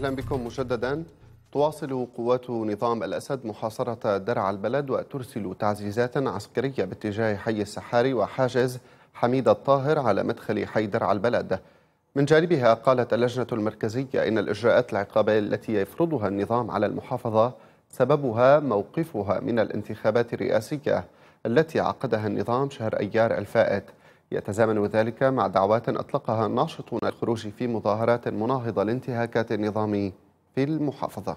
أهلا بكم مجددا تواصل قوات نظام الأسد محاصرة درع البلد وترسل تعزيزات عسكرية باتجاه حي السحاري وحاجز حميد الطاهر على مدخل حي درع البلد من جانبها قالت اللجنة المركزية إن الإجراءات العقابية التي يفرضها النظام على المحافظة سببها موقفها من الانتخابات الرئاسية التي عقدها النظام شهر أيار الفائت يتزامن ذلك مع دعوات أطلقها ناشطون الخروج في مظاهرات مناهضة لانتهاكات النظام في المحافظة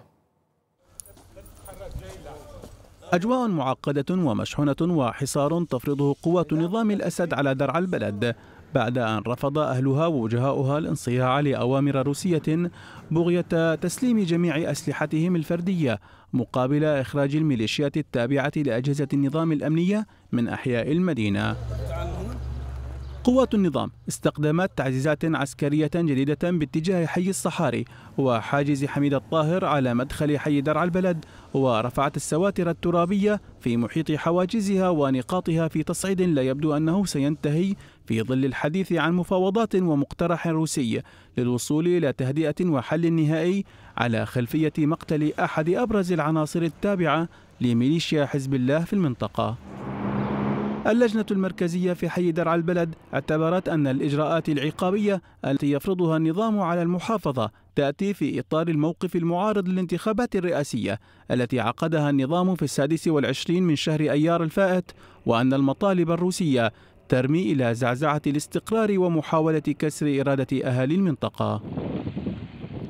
أجواء معقدة ومشحونة وحصار تفرضه قوات نظام الأسد على درع البلد بعد أن رفض أهلها ووجهاؤها الانصياع لأوامر روسية بغية تسليم جميع أسلحتهم الفردية مقابل إخراج الميليشيات التابعة لأجهزة النظام الأمنية من أحياء المدينة قوات النظام استخدمت تعزيزات عسكرية جديدة باتجاه حي الصحاري وحاجز حميد الطاهر على مدخل حي درع البلد ورفعت السواتر الترابية في محيط حواجزها ونقاطها في تصعيد لا يبدو أنه سينتهي في ظل الحديث عن مفاوضات ومقترح روسي للوصول إلى تهدئة وحل نهائي على خلفية مقتل أحد أبرز العناصر التابعة لميليشيا حزب الله في المنطقة اللجنة المركزية في حي درع البلد اعتبرت أن الإجراءات العقابية التي يفرضها النظام على المحافظة تأتي في إطار الموقف المعارض للانتخابات الرئاسية التي عقدها النظام في السادس والعشرين من شهر أيار الفائت وأن المطالب الروسية ترمي إلى زعزعة الاستقرار ومحاولة كسر إرادة أهالي المنطقة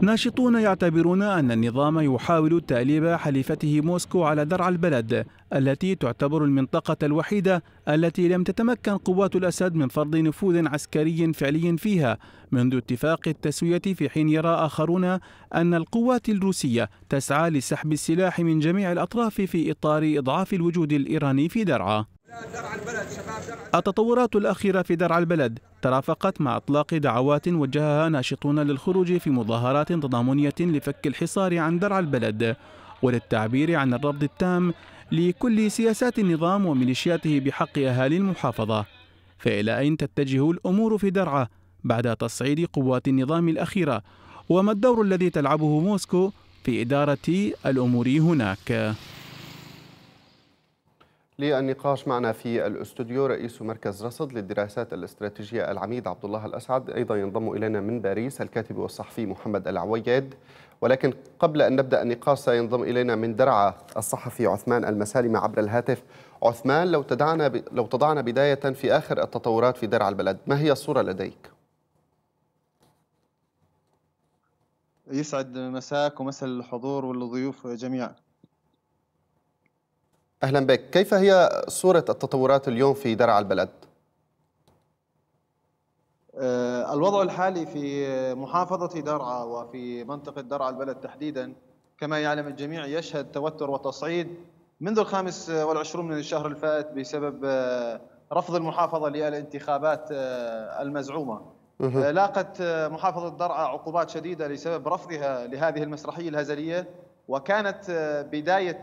ناشطون يعتبرون أن النظام يحاول تأليب حليفته موسكو على درع البلد التي تعتبر المنطقة الوحيدة التي لم تتمكن قوات الأسد من فرض نفوذ عسكري فعلي فيها منذ اتفاق التسوية في حين يرى آخرون أن القوات الروسية تسعى لسحب السلاح من جميع الأطراف في إطار إضعاف الوجود الإيراني في درعا التطورات الأخيرة في درع البلد ترافقت مع إطلاق دعوات وجهها ناشطون للخروج في مظاهرات تضامنية لفك الحصار عن درع البلد وللتعبير عن الرفض التام لكل سياسات النظام وميليشياته بحق أهالي المحافظة فإلى أين تتجه الأمور في درعا بعد تصعيد قوات النظام الأخيرة وما الدور الذي تلعبه موسكو في إدارة الأمور هناك؟ للنقاش معنا في الاستوديو رئيس مركز رصد للدراسات الاستراتيجية العميد عبد الله الأسعد أيضا ينضم إلينا من باريس الكاتب والصحفي محمد العويد ولكن قبل أن نبدأ النقاش سينضم إلينا من درعا الصحفي عثمان المسالمة عبر الهاتف عثمان لو تدعنا ب... لو تضعنا بداية في آخر التطورات في درعا البلد ما هي الصورة لديك؟ يسعد مساك ومساء الحضور والضيوف جميعا أهلا بك كيف هي صورة التطورات اليوم في درعا البلد؟ آه، الوضع الحالي في محافظة درعا وفي منطقة درعا البلد تحديدا كما يعلم الجميع يشهد توتر وتصعيد منذ الخامس والعشرون من الشهر الفائت بسبب آه، رفض المحافظة للانتخابات آه، المزعومة لاقت محافظة درعا عقوبات شديدة لسبب رفضها لهذه المسرحية الهزلية وكانت بداية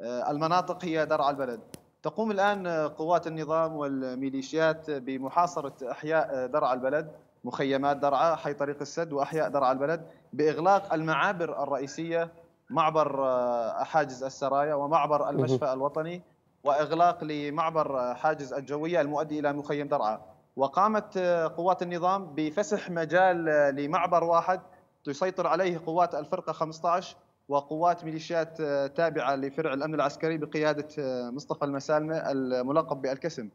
آه، المناطق هي درع البلد تقوم الآن آه، قوات النظام والميليشيات بمحاصرة أحياء آه، درع البلد مخيمات درعا حي طريق السد وأحياء درعا البلد بإغلاق المعابر الرئيسية معبر حاجز السرايا ومعبر المشفى الوطني وإغلاق لمعبر حاجز الجوية المؤدي إلى مخيم درعا وقامت قوات النظام بفسح مجال لمعبر واحد تسيطر عليه قوات الفرقة 15 وقوات ميليشيات آه، تابعة لفرع الأمن العسكري بقيادة آه، مصطفى المسالمة الملقب بالكسم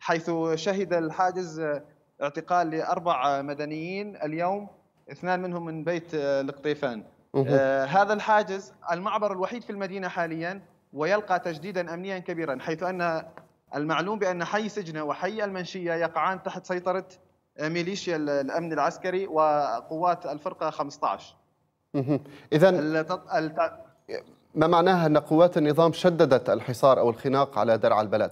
حيث شهد الحاجز آه، اعتقال لأربع مدنيين اليوم اثنان منهم من بيت القطيفان آه هذا الحاجز المعبر الوحيد في المدينة حاليا ويلقى تجديدا أمنيا كبيرا حيث أن المعلوم بأن حي سجنة وحي المنشية يقعان تحت سيطرة ميليشيا الأمن العسكري وقوات الفرقة 15 إذا ما معناها أن قوات النظام شددت الحصار أو الخناق على درع البلد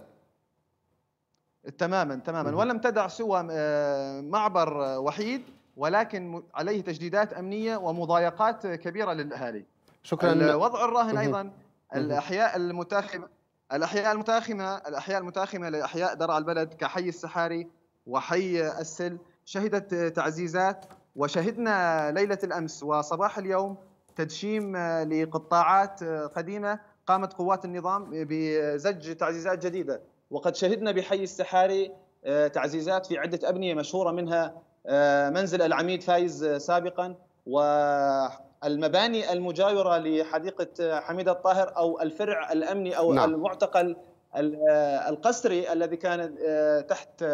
تماما تماما ولم تدع سوى آه، معبر آه، وحيد ولكن عليه تجديدات أمنية ومضايقات كبيرة للأهالي شكرا وضع الراهن أيضا الأحياء المتاخمة الأحياء المتاخمة الأحياء المتاخمة لأحياء درع البلد كحي السحاري وحي السل شهدت آه، تعزيزات وشهدنا ليلة الأمس وصباح اليوم تدشيم آه، لقطاعات آه، قديمة قامت قوات النظام بزج تعزيزات جديدة وقد شهدنا بحي السحاري آه، تعزيزات في عدة أبنية مشهورة منها منزل العميد فايز سابقا والمباني المجاورة لحديقة حميد الطاهر أو الفرع الأمني أو نعم. المعتقل القسري الذي كان تحت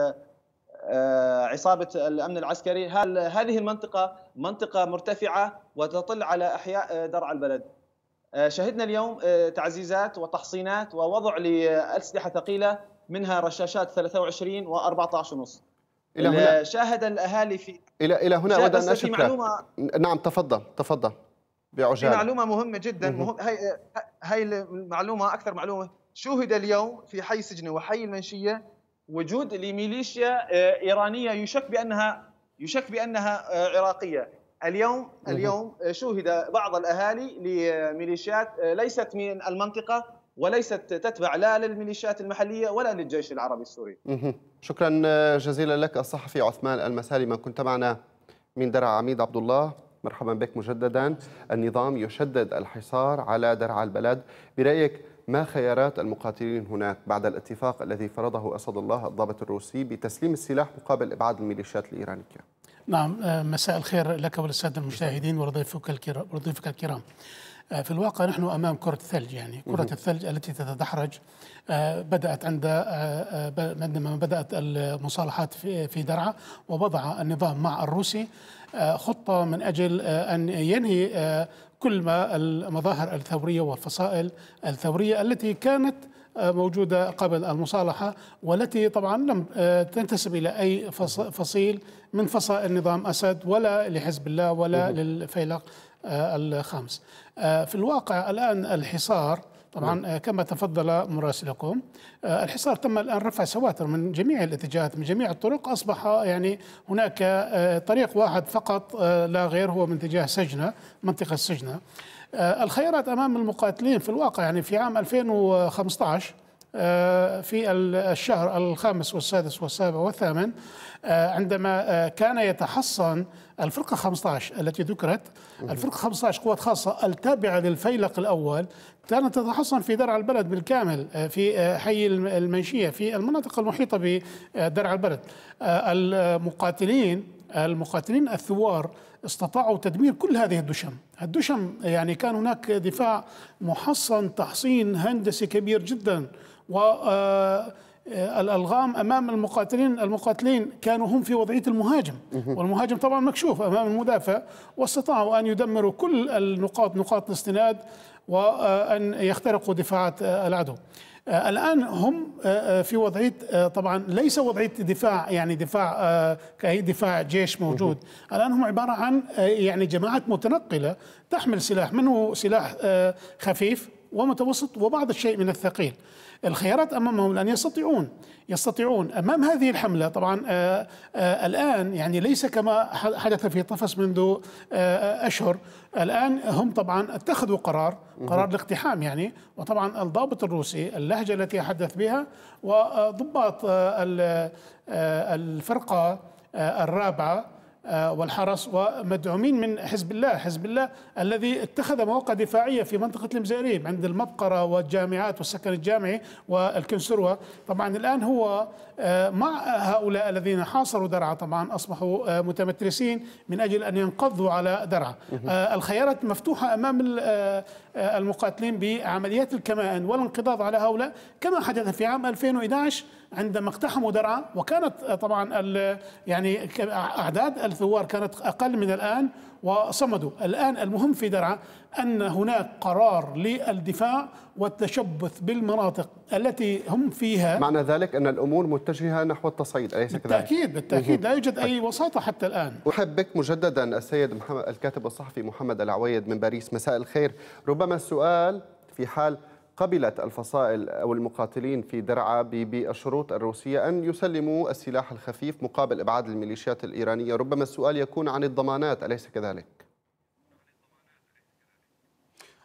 آه، عصابه الامن العسكري هل هذه المنطقه منطقه مرتفعه وتطل على احياء آه، درع البلد آه، شهدنا اليوم تعزيزات وتحصينات ووضع لاسلحه ثقيله منها رشاشات 23 و14 ونص الى هنا شاهد الاهالي في الى الى هنا اود ان اشكرك نعم تفضل تفضل بعجاله في معلومه مهمه جدا مهم هي هي المعلومه اكثر معلومه شوهد اليوم في حي سجنه وحي المنشيه وجود لميليشيا آه، ايرانيه يشك بانها يشك بانها آه، عراقيه اليوم اليوم آه، شوهد بعض الاهالي لميليشيات ليست من المنطقه وليست تتبع لا للميليشيات المحليه ولا للجيش العربي السوري. شكرا جزيلا لك الصحفي عثمان المسالي من كنت معنا من درع عميد عبد الله مرحبا بك مجددا النظام يشدد الحصار على درع البلد برايك ما خيارات المقاتلين هناك بعد الاتفاق الذي فرضه أسد الله الضابط الروسي بتسليم السلاح مقابل إبعاد الميليشيات الإيرانية نعم آه، مساء الخير لك وللسادة المشاهدين ولضيفك الكرام, ولضيفك الكرام. آه، في الواقع نحن امام كره الثلج يعني كره الثلج التي تتدحرج آه، بدات عند عندما بدات المصالحات في درعا ووضع النظام مع الروسي خطه من اجل ان ينهي كل ما المظاهر الثورية والفصائل الثورية التي كانت آه، موجودة قبل المصالحة والتي طبعا لم آه، تنتسب إلى أي فصيل من فصائل نظام أسد ولا لحزب الله ولا للفيلق آه، الخامس في الواقع الآن الحصار طبعا نعم. آه، كما تفضل مراسلكم آه، الحصار تم الان رفع سواتر من جميع الاتجاهات من جميع الطرق اصبح آه، يعني هناك طريق واحد فقط لا غير هو من اتجاه سجنه منطقه سجنه الخيارات امام المقاتلين في الواقع يعني في عام 2015 في الشهر الخامس والسادس والسابع والثامن عندما كان يتحصن الفرقة 15 التي ذكرت الفرقة 15 قوات خاصة التابعة للفيلق الأول كانت تتحصن في درع البلد بالكامل آه، في آه، حي المنشية في المناطق المحيطة بدرع البلد آه، المقاتلين المقاتلين الثوار استطاعوا تدمير كل هذه الدشم الدشم يعني كان هناك دفاع محصن تحصين هندسي كبير جدا و الألغام أمام المقاتلين المقاتلين كانوا هم في وضعية المهاجم والمهاجم طبعا مكشوف أمام المدافع واستطاعوا أن يدمروا كل النقاط نقاط الاستناد وأن يخترقوا دفاعات آه، العدو آه، الآن هم آه، في وضعية طبعا ليس وضعية دفاع يعني دفاع كأي دفاع جيش موجود الآن هم عبارة عن يعني جماعات متنقلة تحمل سلاح منه سلاح خفيف ومتوسط وبعض الشيء من الثقيل الخيارات امامهم الان يستطيعون يستطيعون امام هذه الحمله طبعا آآ آه، آآ آه، الان يعني ليس كما حدث في طفس منذ آه، اشهر الان هم طبعا اتخذوا قرار قرار الاقتحام يعني وطبعا الضابط الروسي اللهجه التي يحدث بها وضباط الفرقه الرابعه آه، والحرس ومدعومين من حزب الله حزب الله الذي اتخذ مواقع دفاعية في منطقة المزاريب عند المبقرة والجامعات والسكن الجامعي والكنسروة طبعا الآن هو آه، مع هؤلاء الذين حاصروا درعا طبعا أصبحوا آه، متمترسين من أجل أن ينقضوا على درعا الخيارات مفتوحة أمام المقاتلين بعمليات الكمائن والانقضاض على هؤلاء كما حدث في عام 2011 عندما اقتحموا درعا وكانت طبعا يعني اعداد الثوار كانت اقل من الان وصمدوا الان المهم في درعا ان هناك قرار للدفاع والتشبث بالمناطق التي هم فيها معنى ذلك ان الامور متجهه نحو التصعيد اليس كذلك؟ بالتاكيد بالتاكيد لا يوجد اي طيب. وساطه حتى الان احبك مجددا السيد محمد الكاتب الصحفي محمد العويد من باريس مساء الخير ربما السؤال في حال قبلت الفصائل أو المقاتلين في درعا بالشروط الروسية أن يسلموا السلاح الخفيف مقابل إبعاد الميليشيات الإيرانية ربما السؤال يكون عن الضمانات أليس كذلك؟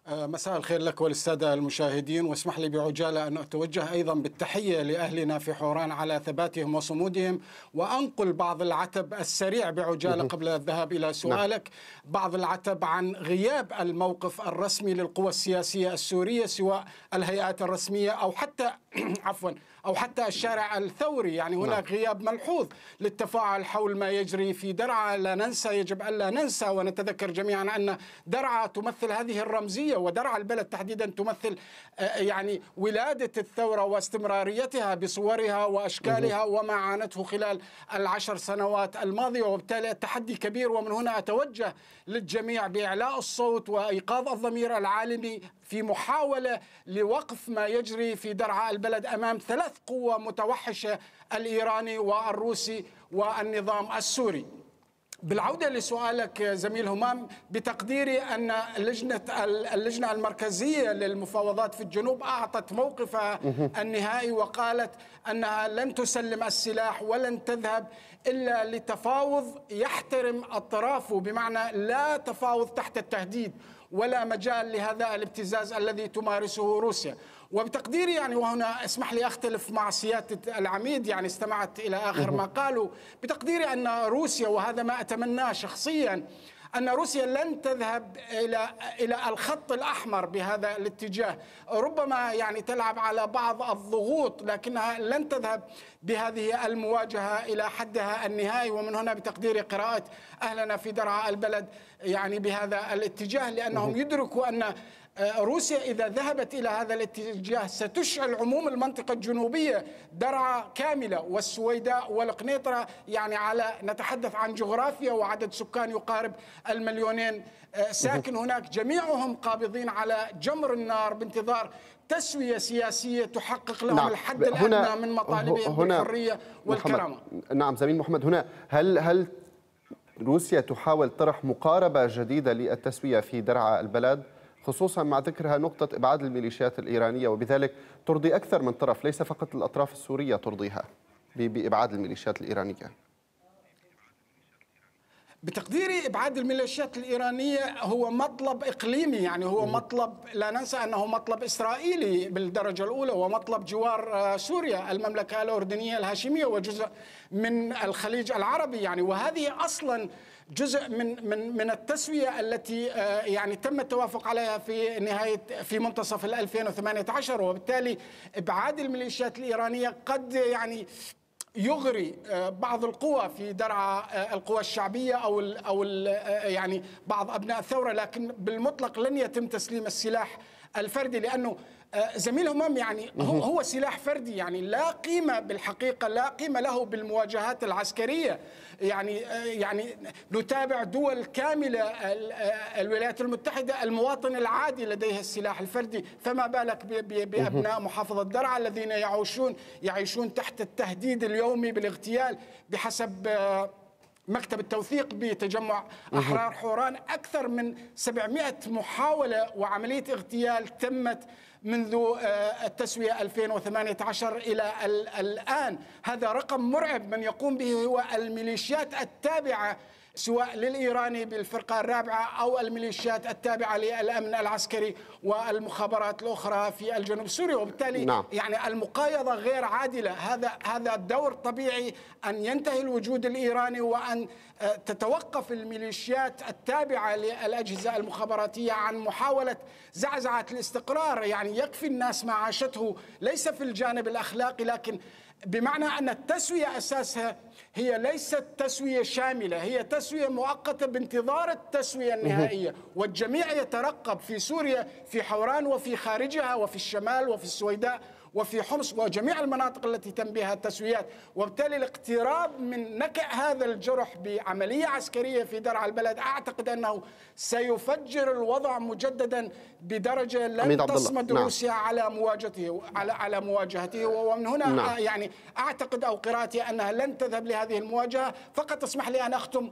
آه، مساء الخير لك وللسادة المشاهدين واسمح لي بعجالة أن أتوجه أيضا بالتحية لأهلنا في حوران على ثباتهم وصمودهم وأنقل بعض العتب السريع بعجالة قبل الذهاب إلى نعم. سؤالك بعض العتب عن غياب الموقف الرسمي للقوى السياسية السورية سواء الهيئات الرسمية أو حتى عفوا أو حتى الشارع الثوري يعني هناك نعم. غياب ملحوظ للتفاعل حول ما يجري في درعا لا ننسى يجب ألا ننسى ونتذكر جميعا أن درعا تمثل هذه الرمزية ودرع البلد تحديدا تمثل آه، آه، يعني ولادة الثورة واستمراريتها بصورها وأشكالها وما عانته خلال العشر سنوات الماضية وبالتالي التحدي كبير ومن هنا أتوجه للجميع بإعلاء الصوت وإيقاظ الضمير العالمي في محاولة لوقف ما يجري في درعا البلد أمام ثلاث قوى متوحشة الإيراني والروسي والنظام السوري بالعودة لسؤالك زميل همام بتقديري أن لجنة اللجنة المركزية للمفاوضات في الجنوب أعطت موقفها النهائي وقالت أنها لن تسلم السلاح ولن تذهب إلا لتفاوض يحترم اطرافه بمعنى لا تفاوض تحت التهديد ولا مجال لهذا الابتزاز الذي تمارسه روسيا وبتقديري يعني وهنا اسمح لي اختلف مع سياده العميد يعني استمعت الى اخر ما قالوا بتقديري ان روسيا وهذا ما اتمناه شخصيا ان روسيا لن تذهب الى الى الخط الاحمر بهذا الاتجاه، ربما يعني تلعب على بعض الضغوط لكنها لن تذهب بهذه المواجهه الى حدها النهائي ومن هنا بتقديري قراءه اهلنا في درعا البلد يعني بهذا الاتجاه لانهم يدركوا ان روسيا إذا ذهبت إلى هذا الاتجاه ستشعل عموم المنطقة الجنوبية درعا كاملة والسويداء والقنيطرة يعني على نتحدث عن جغرافيا وعدد سكان يقارب المليونين آه، ساكن هناك جميعهم قابضين على جمر النار بانتظار تسوية سياسية تحقق لهم نعم. الحد الأدنى هنا من مطالبهم بالحرية والكرامة نعم زميل محمد هنا هل هل روسيا تحاول طرح مقاربة جديدة للتسوية في درعا البلد؟ خصوصا مع ذكرها نقطة إبعاد الميليشيات الإيرانية وبذلك ترضي أكثر من طرف ليس فقط الأطراف السورية ترضيها بإبعاد الميليشيات الإيرانية بتقديري ابعاد الميليشيات الايرانيه هو مطلب اقليمي يعني هو مطلب لا ننسى انه مطلب اسرائيلي بالدرجه الاولى ومطلب جوار آه، سوريا المملكه الاردنيه الهاشميه وجزء من الخليج العربي يعني وهذه اصلا جزء من من من التسويه التي آه، يعني تم التوافق عليها في نهايه في منتصف 2018 وبالتالي ابعاد الميليشيات الايرانيه قد يعني يغري آه، بعض القوى في درعا آه، القوى الشعبيه او او يعني بعض ابناء الثوره لكن بالمطلق لن يتم تسليم السلاح الفردي لانه آه، زميل همام يعني هو, هو سلاح فردي يعني لا قيمه بالحقيقه لا قيمه له بالمواجهات العسكريه يعني آه، يعني نتابع دول كامله آه، الولايات المتحده المواطن العادي لديه السلاح الفردي فما بالك بابناء محافظه درعا الذين يعيشون يعيشون تحت التهديد اليومي بالاغتيال بحسب مكتب التوثيق بتجمع أحرار حوران أكثر من 700 محاولة وعملية اغتيال تمت منذ آه، التسوية 2018 إلى الآن هذا رقم مرعب من يقوم به هو الميليشيات التابعة سواء للإيراني بالفرقة الرابعة أو الميليشيات التابعة للأمن العسكري والمخابرات الأخرى في الجنوب السوري وبالتالي نعم. يعني المقايضة غير عادلة هذا هذا الدور طبيعي أن ينتهي الوجود الإيراني وأن آه، تتوقف الميليشيات التابعة للأجهزة المخابراتية عن محاولة زعزعة الاستقرار يعني يكفي الناس ما عاشته ليس في الجانب الأخلاقي لكن بمعنى أن التسوية أساسها هي ليست تسوية شاملة هي تسوية مؤقتة بانتظار التسوية النهائية والجميع يترقب في سوريا في حوران وفي خارجها وفي الشمال وفي السويداء وفي حمص وجميع المناطق التي تم بها التسويات وبالتالي الاقتراب من نكع هذا الجرح بعملية عسكرية في درع البلد أعتقد أنه سيفجر الوضع مجددا بدرجة لن تصمد نعم. روسيا على مواجهته على على مواجهته نعم. ومن هنا نعم. يعني أعتقد أو قراءتي أنها لن تذهب لهذه المواجهة فقط اسمح لي أن أختم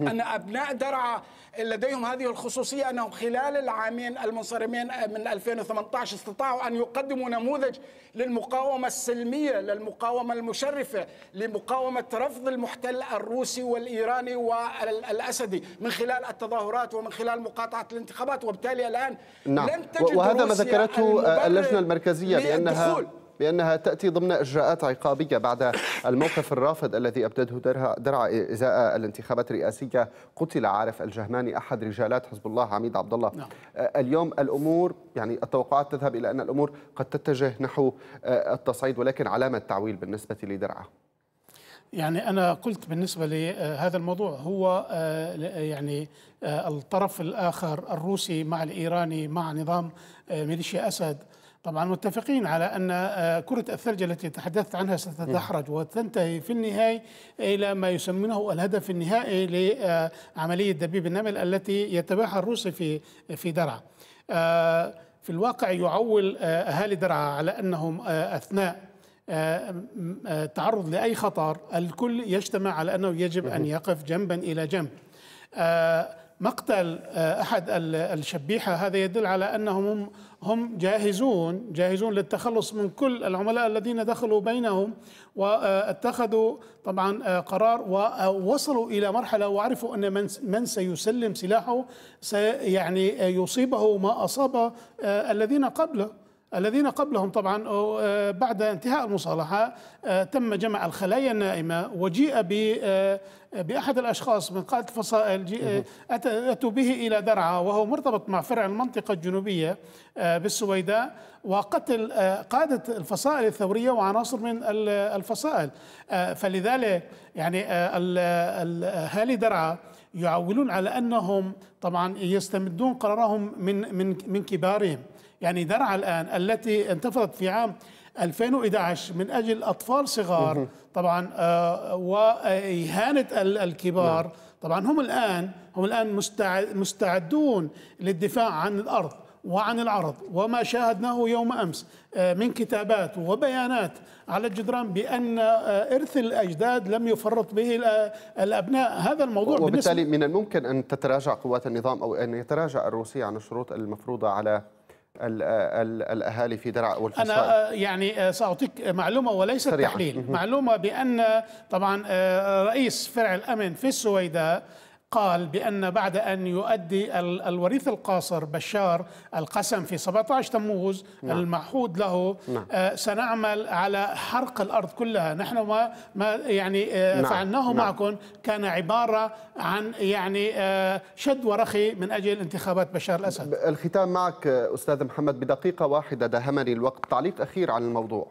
أن أبناء درعا لديهم هذه الخصوصية أنهم خلال العامين المنصرمين من 2018 استطاعوا أن يقدموا نموذج للمقاومة السلمية للمقاومة المشرفة لمقاومة رفض المحتل الروسي والإيراني والأسدي من خلال التظاهرات ومن خلال مقاطعة الانتخابات وبالتالي الآن نعم. لن تجد وهذا ما ذكرته اللجنة المركزية بأنها بأنها تأتي ضمن إجراءات عقابية بعد الموقف الرافض الذي أبدته درعا إزاء الانتخابات الرئاسية قتل عارف الجهماني أحد رجالات حزب الله عميد عبد الله نعم. آه، اليوم الأمور يعني التوقعات تذهب إلى أن الأمور قد تتجه نحو آه، التصعيد ولكن علامة تعويل بالنسبة لدرعا يعني أنا قلت بالنسبة لهذا آه، الموضوع هو يعني الطرف الآخر الروسي مع الإيراني مع نظام ميليشيا أسد طبعا متفقين على ان آه، كره الثلج التي تحدثت عنها ستتدحرج وتنتهي في النهايه الى ما يسمونه الهدف النهائي لعمليه دبيب النمل التي يتبعها الروسي في في درعا. آه، في الواقع يعول آه، اهالي درعا على انهم اثناء تعرض لاي خطر الكل يجتمع على انه يجب ان يقف جنبا الى جنب. مقتل آه، احد الشبيحه هذا يدل على انهم هم جاهزون جاهزون للتخلص من كل العملاء الذين دخلوا بينهم واتخذوا آه، طبعا آه، قرار ووصلوا الى مرحله وعرفوا ان من من سيسلم سلاحه سيعني يصيبه ما اصاب الذين قبله الذين قبلهم طبعا آه، بعد انتهاء المصالحة آه، تم جمع الخلايا النائمة وجيء آه، بأحد الأشخاص من قادة الفصائل أتوا به إلى درعا وهو مرتبط مع فرع المنطقة الجنوبية بالسويداء وقتل قادة الفصائل الثورية وعناصر من الفصائل فلذلك يعني أهالي درعا يعولون على أنهم طبعا يستمدون قرارهم من من من كبارهم يعني درعا الآن التي انتفضت في عام 2011 من أجل أطفال صغار طبعا آه، وإهانة الكبار نعم. طبعا هم الآن هم الآن مستعدون للدفاع عن الأرض وعن العرض وما شاهدناه يوم امس آه، من كتابات وبيانات على الجدران بان آه، ارث الاجداد لم يفرط به الابناء هذا الموضوع وبالتالي من الممكن ان تتراجع قوات النظام او ان يتراجع الروسي عن الشروط المفروضه على الاهالي في درعا والفصائل انا آه، يعني آه، ساعطيك معلومه وليست تحليل معلومه بان طبعا آه، رئيس فرع الامن في السويداء قال بأن بعد أن يؤدي الوريث القاصر بشار القسم في 17 تموز نعم. المعهود له نعم. آه سنعمل على حرق الأرض كلها نحن ما, ما يعني آه نعم. فعلناه نعم. معكم كان عبارة عن يعني آه شد ورخي من أجل انتخابات بشار الأسد الختام معك آه، أستاذ محمد بدقيقة واحدة داهمني الوقت تعليق أخير عن الموضوع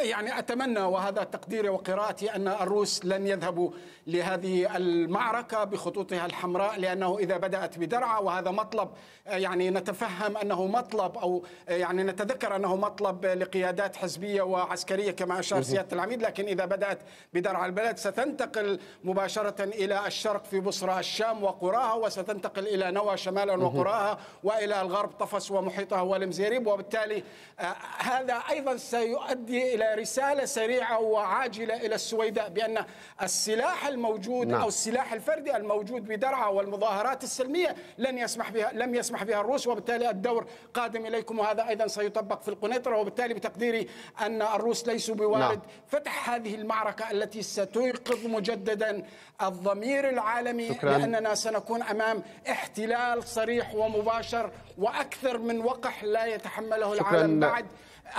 يعني أتمنى وهذا تقديري وقراءتي أن الروس لن يذهبوا لهذه المعركة بخطوطها الحمراء لأنه إذا بدأت بدرعة وهذا مطلب يعني نتفهم أنه مطلب أو يعني نتذكر أنه مطلب لقيادات حزبية وعسكرية كما أشار سيادة العميد لكن إذا بدأت بدرعة البلد ستنتقل مباشرة إلى الشرق في بصرى الشام وقراها وستنتقل إلى نوى شمالا وقراها وإلى الغرب طفس ومحيطها والمزيريب وبالتالي آه، هذا أيضا سيؤدي إلى إلى رسالة سريعة وعاجلة إلى السويداء بأن السلاح الموجود نعم. أو السلاح الفردي الموجود بدرعة والمظاهرات السلمية لن يسمح بها لم يسمح بها الروس وبالتالي الدور قادم إليكم وهذا أيضا سيطبق في القنيطرة وبالتالي بتقديري أن الروس ليسوا بوارد نعم. فتح هذه المعركة التي ستيقظ مجددا الضمير العالمي شكرا. لأننا سنكون أمام احتلال صريح ومباشر وأكثر من وقح لا يتحمله العالم بعد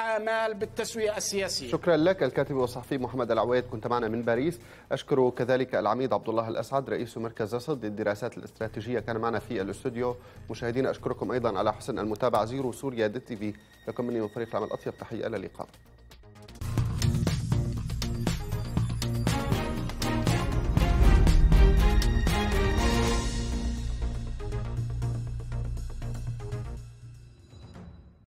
آمال بالتسوية السياسية شكرا لك الكاتب والصحفي محمد العويد كنت معنا من باريس أشكر كذلك العميد عبد الله الأسعد رئيس مركز أسد للدراسات الاستراتيجية كان معنا في الاستوديو مشاهدينا أشكركم أيضا على حسن المتابعة زيرو سوريا دي تي في لكم مني وفريق العمل أطيب تحية إلى اللقاء